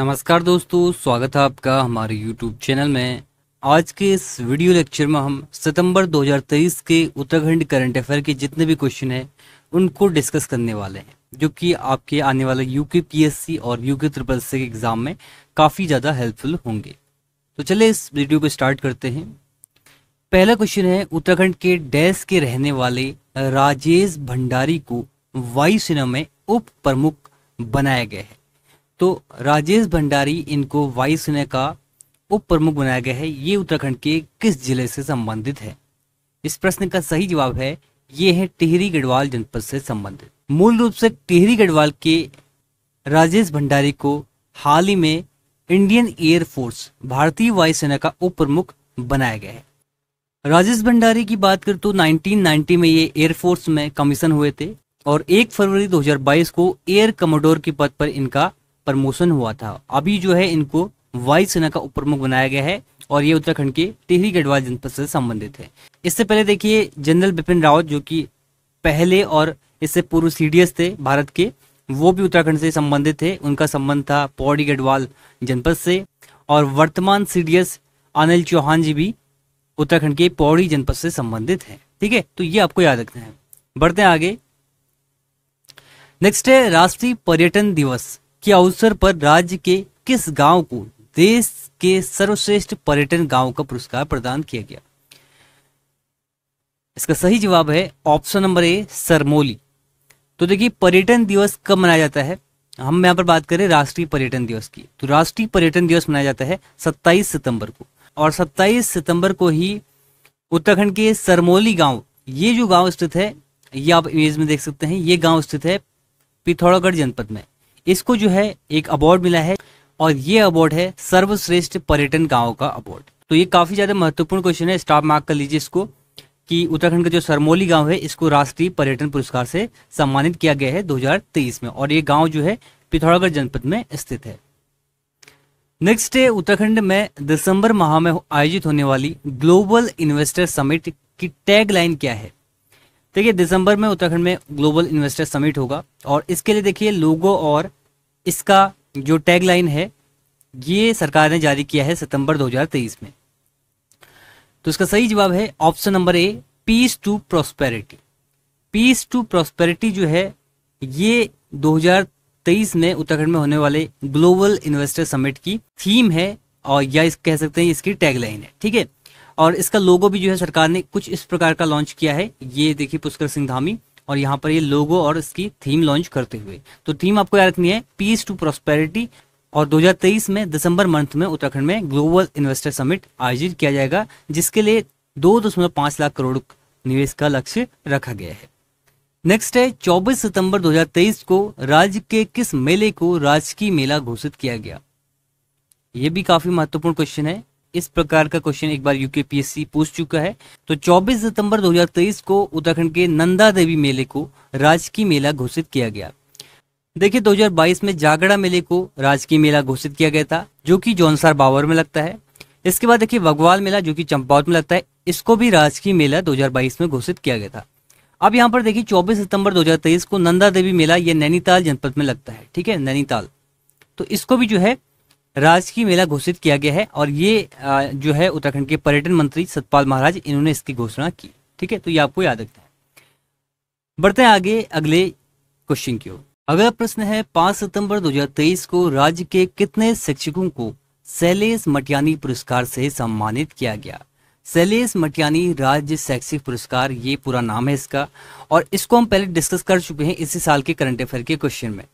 नमस्कार दोस्तों स्वागत है आपका हमारे यूट्यूब चैनल में आज के इस वीडियो लेक्चर में हम सितंबर 2023 के उत्तराखंड करंट अफेयर के जितने भी क्वेश्चन हैं उनको डिस्कस करने वाले हैं जो कि आपके आने वाले यूके पीएससी और यूके ट्रिपल सी के एग्ज़ाम में काफ़ी ज़्यादा हेल्पफुल होंगे तो चले इस वीडियो को स्टार्ट करते हैं पहला क्वेश्चन है उत्तराखंड के डैस के रहने वाले राजेश भंडारी को वायुसेना में उप प्रमुख बनाया गया है तो राजेश भंडारी इनको वायुसेना का उप प्रमुख बनाया गया है ये उत्तराखंड के किस जिले से संबंधित है इस प्रश्न का सही जवाब है ये है टिहरी गढ़वाल जनपद से संबंधित मूल रूप से टिहरी गढ़वाल के राजेश भंडारी को हाल ही में इंडियन एयर फोर्स भारतीय वायुसेना का उप प्रमुख बनाया गया है राजेश भंडारी की बात करें तो 1990 में ये एयरफोर्स में कमीशन हुए थे और 1 फरवरी 2022 को एयर कमोडोर के पद पर इनका प्रमोशन हुआ था अभी जो है इनको वायुसेना का उपप्रमुख बनाया गया है और ये उत्तराखंड के टिहरी गढ़वाल जनपद से संबंधित है इससे पहले देखिए जनरल बिपिन रावत जो कि पहले और इससे पूर्व सीडीएस थे भारत के वो भी उत्तराखंड से संबंधित थे उनका संबंध था पौड़ी गढ़वाल जनपद से और वर्तमान सीडीएस अनिल चौहान जी भी उत्तराखंड के पौड़ी जनपद से संबंधित है ठीक है तो ये आपको याद रखना है बढ़ते हैं आगे नेक्स्ट है राष्ट्रीय पर्यटन दिवस के अवसर पर राज्य के किस गांव को देश के सर्वश्रेष्ठ पर्यटन गांव का पुरस्कार प्रदान किया गया इसका सही जवाब है ऑप्शन नंबर ए सरमोली तो देखिए पर्यटन दिवस कब मनाया जाता है हम यहाँ पर बात करें राष्ट्रीय पर्यटन दिवस की तो राष्ट्रीय पर्यटन दिवस मनाया जाता है 27 सितंबर को और 27 सितंबर को ही उत्तराखंड के सरमोली गांव ये जो गांव स्थित है ये आप इमेज में देख सकते हैं ये गांव स्थित है पिथौरागढ़ जनपद में इसको जो है एक अवार्ड मिला है और ये अवार्ड है सर्वश्रेष्ठ पर्यटन गाँव का अवार्ड तो ये काफी ज्यादा महत्वपूर्ण क्वेश्चन है स्टाफ मार्क कर लीजिए इसको कि उत्तराखंड का जो सरमोली गांव है इसको राष्ट्रीय पर्यटन पुरस्कार से सम्मानित किया गया है 2023 में और ये गांव जो है पिथौरागढ़ जनपद में स्थित है नेक्स्ट है उत्तराखंड में दिसंबर माह में आयोजित होने वाली ग्लोबल इन्वेस्टर समिट की टैगलाइन क्या है देखिए दिसंबर में उत्तराखंड में ग्लोबल इन्वेस्टर समिट होगा और इसके लिए देखिए लोगो और इसका जो टैगलाइन है ये सरकार ने जारी किया है सितंबर 2023 में तो इसका सही जवाब है option number A peace to prosperity peace to prosperity जो है ये 2023 में उत्तराखंड में होने वाले ग्लोबल इन्वेस्टर समिट की थीम है और या इस कह सकते हैं इसकी टैगलाइन है ठीक है और इसका लोगो भी जो है सरकार ने कुछ इस प्रकार का लॉन्च किया है ये देखिए पुष्कर सिंह धामी और यहाँ पर ये लोगो और इसकी थीम लॉन्च करते हुए तो थीम आपको याद रखनी है पीस टू प्रोस्पेरिटी और 2023 में दिसंबर मंथ में उत्तराखंड में ग्लोबल इन्वेस्टर समिट आयोजित किया जाएगा जिसके लिए दो दशमलव पांच लाख करोड़ निवेश का लक्ष्य रखा गया है नेक्स्ट है 24 सितंबर 2023 को राज्य के किस मेले को राजकीय मेला घोषित किया गया ये भी काफी महत्वपूर्ण क्वेश्चन है इस प्रकार का क्वेश्चन एक बार यूकेपीएससी पूछ चुका है तो 24 सितंबर 2023 को उत्तराखंड के नंदा देवी मेले को राजकीय मेला घोषित किया गया देखिए 2022 में जागड़ा मेले को राजकीय मेला घोषित किया गया था जो कि जौनसार बावर में लगता है इसके बाद देखिए बगवाल मेला जो कि चंपावत में लगता है इसको भी राजकीय मेला 2022 में घोषित किया गया था अब यहाँ पर देखिए 24 सितंबर 2023 को नंदा देवी मेला यह नैनीताल जनपद में लगता है ठीक है नैनीताल तो इसको भी जो है राजकीय मेला घोषित किया गया है और ये जो है उत्तराखंड के पर्यटन मंत्री सतपाल महाराज इन्होंने इसकी घोषणा की ठीक है तो ये आपको याद रखना है बढ़ते हैं आगे अगले क्वेश्चन की ओर अगला प्रश्न है पांच सितंबर 2023 को राज्य के कितने शिक्षकों को शैलेश मटियानी पुरस्कार से सम्मानित किया गया शैलेश मटियानी राज्य शैक्षिक पुरस्कार ये पूरा नाम है इसका और इसको हम पहले डिस्कस कर चुके हैं इसी साल के करंट अफेयर के क्वेश्चन में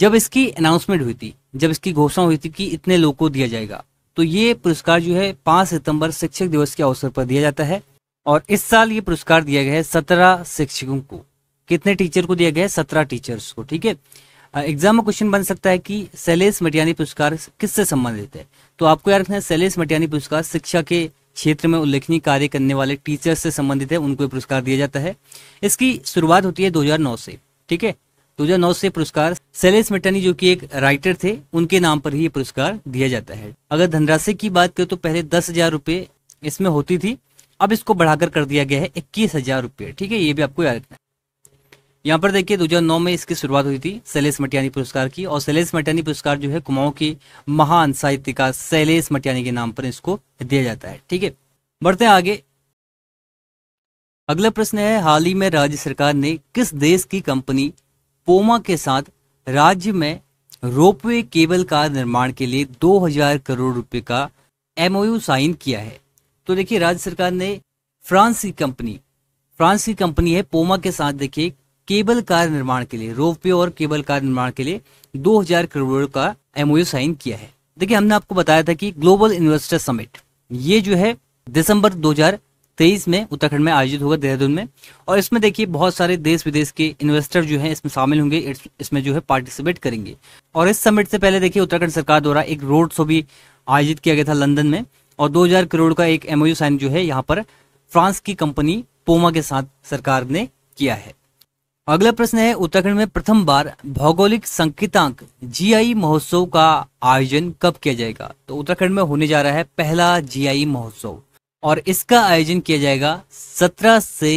जब इसकी अनाउंसमेंट हुई थी जब इसकी घोषणा हुई थी कि इतने लोगों को दिया जाएगा तो ये पुरस्कार जो है पांच सितंबर शिक्षक दिवस के अवसर पर दिया जाता है और इस साल ये पुरस्कार दिया गया है सत्रह शिक्षकों को कितने टीचर को दिया गया है सत्रह टीचर्स को ठीक है एग्जाम में क्वेश्चन बन सकता है कि शैलेश मटियानी पुरस्कार किससे संबंधित है तो आपको याद रखना है शैलेश मटियानी पुरस्कार शिक्षा के क्षेत्र में उल्लेखनीय कार्य करने वाले टीचर्स से संबंधित है उनको पुरस्कार दिया जाता है इसकी शुरुआत होती है 2009 से ठीक है नौ से पुरस्कार सेलेस मिटानी जो कि एक राइटर थे उनके नाम पर ही ये पुरस्कार दिया जाता है अगर धनराशि की बात करें तो पहले दस हजार रुपये इसमें होती थी अब इसको बढ़ाकर कर दिया गया है इक्कीस हजार रुपये ठीक है ये भी आपको याद रखना यहाँ पर देखिए 2009 में इसकी शुरुआत हुई थी शैलेश मटियानी पुरस्कार की और शैलेश मटियानी पुरस्कार जो है कुमाऊं के महान साहित्यकार शैलेश मटियानी के नाम पर इसको दिया जाता है ठीक है बढ़ते हैं आगे अगला प्रश्न है हाल ही में राज्य सरकार ने किस देश की कंपनी पोमा के साथ राज्य में रोपवे केबल का निर्माण के लिए 2000 करोड़ रुपए का एमओयू साइन किया है तो देखिए राज्य सरकार ने फ्रांस की कंपनी फ्रांस की कंपनी है पोमा के साथ देखिए केबल कार निर्माण के लिए रोपवे और केबल कार निर्माण के लिए 2000 करोड़ का एमओयू साइन किया है देखिए हमने आपको बताया था कि ग्लोबल इन्वेस्टर समिट ये जो है दिसंबर तेईस में उत्तराखंड में आयोजित होगा देहरादून में और इसमें देखिए बहुत सारे देश विदेश के इन्वेस्टर जो है इसमें शामिल होंगे इसमें जो है पार्टिसिपेट करेंगे और इस समिट से पहले देखिए उत्तराखंड सरकार द्वारा एक रोड शो भी आयोजित किया गया था लंदन में और दो करोड़ का एक एमओयू साइन जो है यहाँ पर फ्रांस की कंपनी पोमा के साथ सरकार ने किया है अगला प्रश्न है उत्तराखंड में प्रथम बार भौगोलिक संकेतांक जीआई महोत्सव का आयोजन कब किया जाएगा तो उत्तराखंड में होने जा रहा है पहला जीआई महोत्सव और इसका आयोजन किया जाएगा सत्रह से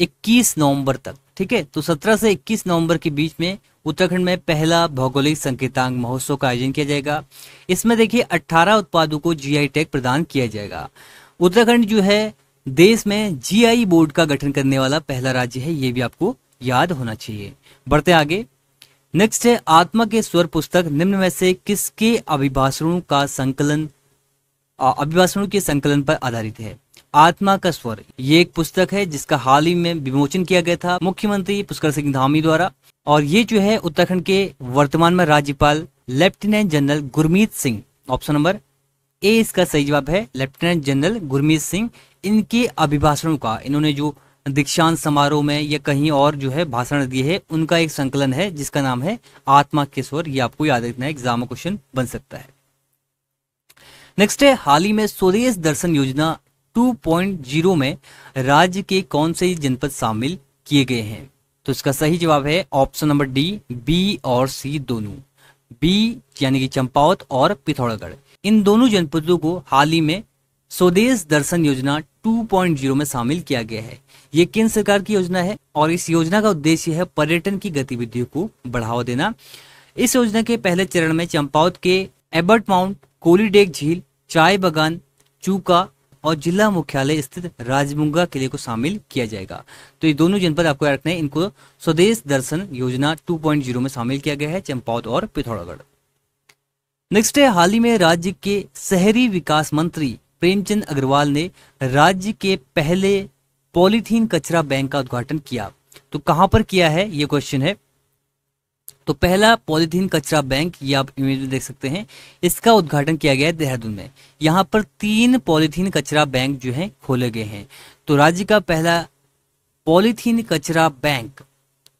इक्कीस नवंबर तक ठीक है तो सत्रह से इक्कीस नवंबर के बीच में उत्तराखंड में पहला भौगोलिक संकेतांक महोत्सव का आयोजन किया जाएगा इसमें देखिए 18 उत्पादों को जीआई टैग प्रदान किया जाएगा उत्तराखंड जो है देश में जीआई बोर्ड का गठन करने वाला पहला राज्य है ये भी आपको याद होना चाहिए बढ़ते आगे नेक्स्ट है आत्मा के स्वर पुस्तक निम्न में से किसके अभिभाषणों का संकलन अभिभाषणों के संकलन पर आधारित है आत्मा का स्वर ये एक पुस्तक है जिसका हाल ही में विमोचन किया गया था मुख्यमंत्री पुष्कर सिंह धामी द्वारा और ये जो है उत्तराखंड के वर्तमान में राज्यपाल lieutenant general Gurmeet Singh option number A इसका सही जवाब है लेफ्टिनेंट जनरल गुरमीत सिंह इनके अभिभाषणों का इन्होंने जो दीक्षांत समारोह में या कहीं और जो है भाषण दिए है उनका एक संकलन है जिसका नाम है आत्मा के स्वर ये आपको याद रखना है एग्जाम क्वेश्चन बन सकता है नेक्स्ट है हाल ही में स्वदेश दर्शन योजना 2.0 में राज्य के कौन से जनपद शामिल किए गए हैं तो इसका सही जवाब है ऑप्शन नंबर डी बी और सी दोनों बी यानी कि चंपावत और पिथौरागढ़ इन दोनों जनपदों को हाल ही में स्वदेश दर्शन योजना 2.0 में शामिल किया गया है ये केंद्र सरकार की योजना है और इस योजना का उद्देश्य है पर्यटन की गतिविधियों को बढ़ावा देना इस योजना के पहले चरण में चंपावत के एबर्ट माउंट कोलीडेक झील चाय बगान चूका और जिला मुख्यालय स्थित राजमुंगा किले को शामिल किया जाएगा तो ये दोनों जनपद आपको याद रखना है इनको स्वदेश दर्शन योजना 2.0 में शामिल किया गया है चंपौत और पिथौरागढ़ नेक्स्ट है हाल ही में राज्य के शहरी विकास मंत्री प्रेमचंद अग्रवाल ने राज्य के पहले पॉलीथीन कचरा बैंक का उद्घाटन किया तो कहां पर किया है ये क्वेश्चन है तो पहला पॉलीथीन कचरा बैंक ये आप इमेज में देख सकते हैं इसका उद्घाटन किया गया है देहरादून में यहाँ पर तीन पॉलीथीन कचरा बैंक जो है खोले गए हैं तो राज्य का पहला पॉलीथीन कचरा बैंक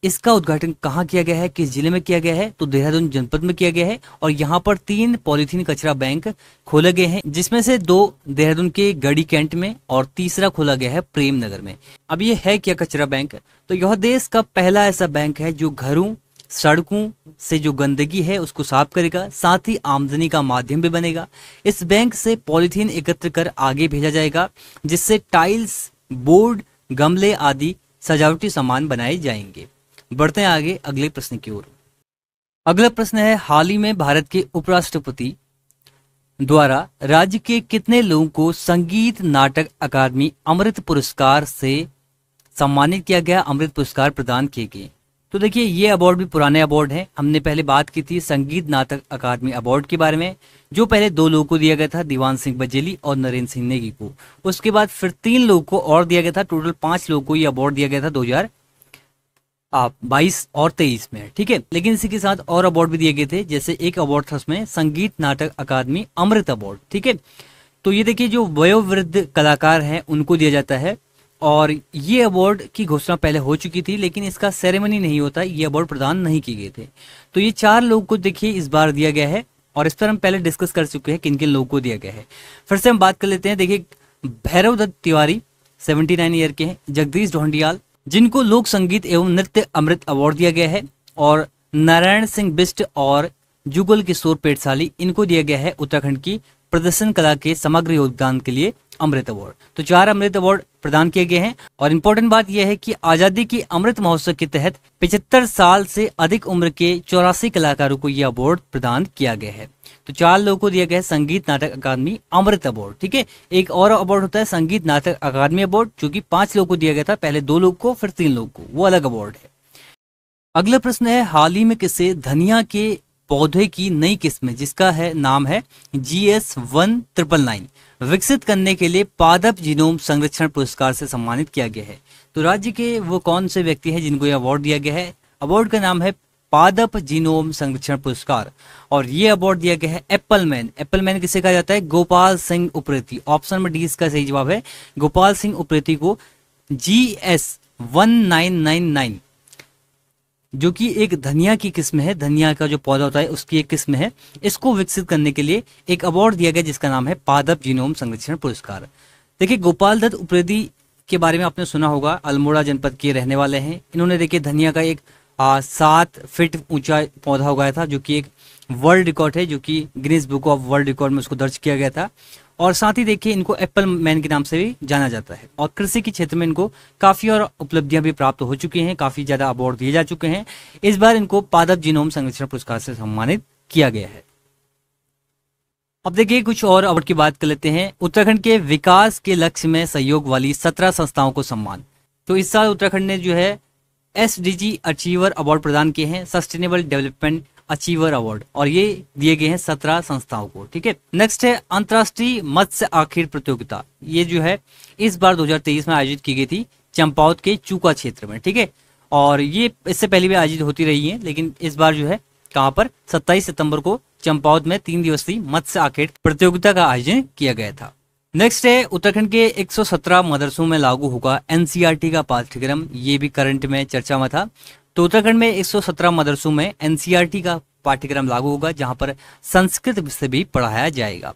इसका उद्घाटन कहाँ किया गया है किस जिले में किया गया है तो देहरादून जनपद में किया गया है और यहाँ पर तीन पॉलीथीन कचरा बैंक खोले गए हैं जिसमें से दो देहरादून के गड़ी कैंट में और तीसरा खोला गया है प्रेम नगर में अब ये है क्या कचरा बैंक तो यह देश का पहला ऐसा बैंक है जो घरों सड़कों से जो गंदगी है उसको साफ करेगा साथ ही आमदनी का माध्यम भी बनेगा इस बैंक से पॉलीथीन एकत्र कर आगे भेजा जाएगा जिससे टाइल्स बोर्ड गमले आदि सजावटी सामान बनाए जाएंगे बढ़ते हैं आगे अगले प्रश्न की ओर अगला प्रश्न है हाल ही में भारत के उपराष्ट्रपति द्वारा राज्य के कितने लोगों को संगीत नाटक अकादमी अमृत पुरस्कार से सम्मानित किया गया अमृत पुरस्कार प्रदान किए गए तो देखिए ये अवार्ड भी पुराने अवार्ड हैं हमने पहले बात की थी संगीत नाटक अकादमी अवार्ड के बारे में जो पहले दो लोगों को दिया गया था दीवान सिंह बजेली और नरेंद्र सिंह नेगी को उसके बाद फिर तीन लोगों को और दिया गया था टोटल पांच लोगों को ये अवार्ड दिया गया था दो हजार बाईस और तेईस में ठीक है लेकिन इसी के साथ और अवार्ड भी दिए गए थे जैसे एक अवार्ड था उसमें संगीत नाटक अकादमी अमृत अवार्ड ठीक है तो ये देखिए जो वयोवृद्ध कलाकार हैं उनको दिया जाता है और ये अवार्ड की घोषणा पहले हो चुकी थी लेकिन इसका सेरेमनी नहीं होता ये अवार्ड प्रदान नहीं किए गए थे तो ये चार लोग को देखिए इस बार दिया गया है और इस पर हम पहले डिस्कस कर चुके हैं किन किन लोगों को दिया गया है फिर से हम बात कर लेते हैं देखिए Bhairav Dutt Tiwari seventy nine year के हैं जगदीश ढोंडियाल जिनको लोक संगीत एवं नृत्य अमृत अवार्ड दिया गया है और नारायण सिंह बिस्ट और जुगल किशोर पेटसाली इनको दिया गया है उत्तराखंड की प्रदर्शन कला के समग्र योगदान के लिए अमृत अवार्ड तो चार अमृत अवार्ड प्रदान किए गए हैं और इम्पोर्टेंट बात यह है कि आजादी की अमृत महोत्सव के तहत पिछहत्तर साल से अधिक उम्र के चौरासी कलाकारों को यह अवार्ड प्रदान किया गया है तो चार लोगों को दिया गया है संगीत नाटक अकादमी अमृत अवार्ड ठीक है एक और अवार्ड होता है संगीत नाटक अकादमी अवार्ड जो की पांच लोगों को दिया गया था पहले दो लोग को फिर तीन लोग को वो अलग अवार्ड है अगला प्रश्न है हाल ही में किसे धनिया के पौधे की नई किस्म जिसका है नाम है G S one triple nine विकसित करने के लिए पादप जीनोम संरक्षण पुरस्कार से सम्मानित किया गया है तो राज्य के वो कौन से व्यक्ति हैं जिनको ये अवार्ड दिया गया है अवार्ड का नाम है पादप जीनोम संरक्षण पुरस्कार और ये अवार्ड दिया गया है एप्पल मैन एप्पल मैन किसे कहा जाता है Gopal Singh Upreti option number D इसका सही जवाब है गोपाल सिंह उप्रेती को G S one nine nine nine जो कि एक धनिया की किस्म है धनिया का जो पौधा होता है उसकी एक किस्म है इसको विकसित करने के लिए एक अवार्ड दिया गया जिसका नाम है पादप जीनोम संरक्षण पुरस्कार देखिए गोपाल दत्त उप्रेदी के बारे में आपने सुना होगा अल्मोड़ा जनपद के रहने वाले हैं इन्होंने देखिए धनिया का एक सात फिट ऊंचा पौधा उगाया था जो कि एक वर्ल्ड रिकॉर्ड है जो कि Guinness book of world record में उसको दर्ज किया गया था और साथ ही देखिए इनको एप्पल मैन के नाम से भी जाना जाता है और कृषि के क्षेत्र में इनको काफ़ी और उपलब्धियां भी प्राप्त हो चुकी हैं काफ़ी ज़्यादा अवार्ड दिए जा चुके हैं इस बार इनको पादप जीनोम संरक्षण पुरस्कार से सम्मानित किया गया है अब देखिए कुछ और अवार्ड की बात कर लेते हैं उत्तराखंड के विकास के लक्ष्य में सहयोग वाली सत्रह संस्थाओं को सम्मान तो इस साल उत्तराखंड ने जो है एस अचीवर अवार्ड प्रदान किए हैं सस्टेनेबल डेवलपमेंट अचीवर अवार्ड और ये दिए गए हैं सत्रह संस्थाओं को ठीक है नेक्स्ट है अंतर्राष्ट्रीय मत्स्य आखिर प्रतियोगिता ये जो है इस बार 2023 में आयोजित की गई थी चंपावत के चूका क्षेत्र में ठीक है और ये इससे पहले भी आयोजित होती रही है लेकिन इस बार जो है कहाँ पर सत्ताईस सितंबर को चंपावत में तीन दिवसीय मत्स्य आखिर प्रतियोगिता का आयोजन किया गया था नेक्स्ट है उत्तराखंड के 117 मदरसों में लागू होगा एनसीआरटी e का पाठ्यक्रम ये भी करंट में चर्चा में था तो उत्तराखंड में 117 मदरसों में एनसीईआरटी e का पाठ्यक्रम लागू होगा जहां पर संस्कृत से भी पढ़ाया जाएगा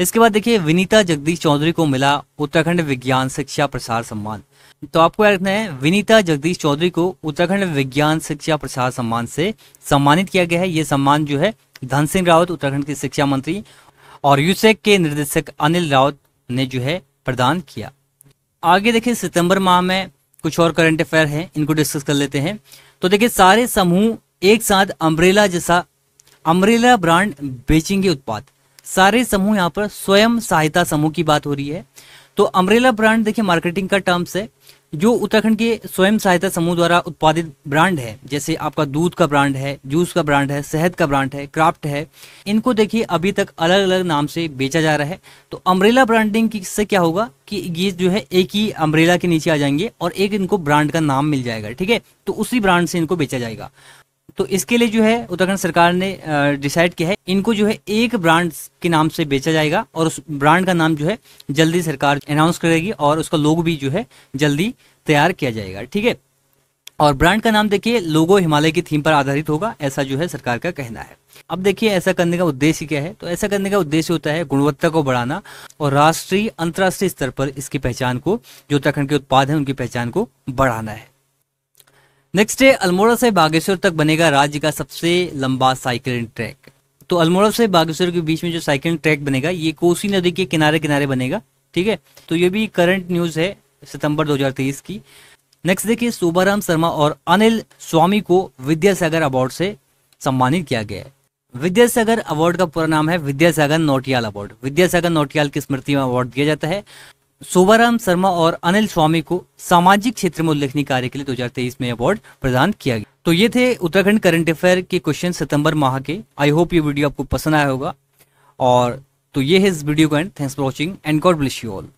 इसके बाद देखिए विनीता जगदीश चौधरी को मिला उत्तराखंड विज्ञान शिक्षा प्रसार सम्मान तो आपको याद रखना है विनीता जगदीश चौधरी को उत्तराखंड विज्ञान शिक्षा प्रसार सम्मान से सम्मानित किया गया है ये सम्मान जो है धन सिंह रावत उत्तराखंड के शिक्षा मंत्री और यूसेक के निर्देशक अनिल रावत ने जो है प्रदान किया आगे देखिए सितंबर माह में कुछ और करंट अफेयर हैं इनको डिस्कस कर लेते हैं तो देखिए सारे समूह एक साथ अम्ब्रेला जैसा अम्ब्रेला ब्रांड बेचेंगे उत्पाद सारे समूह यहाँ पर स्वयं सहायता समूह की बात हो रही है तो अम्ब्रेला ब्रांड देखिए मार्केटिंग का टर्म्स है जो उत्तराखंड के स्वयं सहायता समूह द्वारा उत्पादित ब्रांड है जैसे आपका दूध का ब्रांड है जूस का ब्रांड है शहद का ब्रांड है क्राफ्ट है इनको देखिए अभी तक अलग अलग नाम से बेचा जा रहा है तो अम्ब्रेला ब्रांडिंग से क्या होगा कि ये जो है एक ही अम्ब्रेला के नीचे आ जाएंगे और एक इनको ब्रांड का नाम मिल जाएगा ठीक है तो उसी ब्रांड से इनको बेचा जाएगा तो इसके लिए जो है उत्तराखंड सरकार ने डिसाइड किया है इनको जो है एक ब्रांड के नाम से बेचा जाएगा और उस ब्रांड का नाम जो है जल्दी सरकार अनाउंस करेगी और उसका लोग भी जो है जल्दी तैयार किया जाएगा ठीक है और ब्रांड का नाम देखिए लोगो हिमालय की थीम पर आधारित होगा ऐसा जो है सरकार का कहना है अब देखिए ऐसा करने का उद्देश्य क्या है तो ऐसा करने का उद्देश्य होता है गुणवत्ता को बढ़ाना और राष्ट्रीय अंतर्राष्ट्रीय स्तर पर इसकी पहचान को जो उत्तराखंड के उत्पाद है उनकी पहचान को बढ़ाना है नेक्स्ट है अल्मोड़ा से बागेश्वर तक बनेगा राज्य का सबसे लंबा साइकिलिंग ट्रैक तो अल्मोड़ा से बागेश्वर के बीच में जो साइकिलिंग ट्रैक बनेगा ये कोसी नदी के किनारे किनारे बनेगा ठीक है तो ये भी करंट न्यूज है सितंबर 2023 की नेक्स्ट देखिए शोभाराम शर्मा और अनिल स्वामी को विद्यासागर अवार्ड से सम्मानित किया गया है विद्यासागर अवार्ड का पूरा नाम है विद्यासागर नोटियाल अवार्ड विद्यासागर नोटियाल की स्मृति में अवार्ड दिया जाता है सोबाराम शर्मा और अनिल स्वामी को सामाजिक क्षेत्र में उल्लेखनीय कार्य के लिए 2023 में अवार्ड प्रदान किया गया तो ये थे उत्तराखंड करंट अफेयर के क्वेश्चन सितंबर माह के आई होप ये वीडियो आपको पसंद आया होगा और तो ये है इस वीडियो का end thanks for watching and God bless you all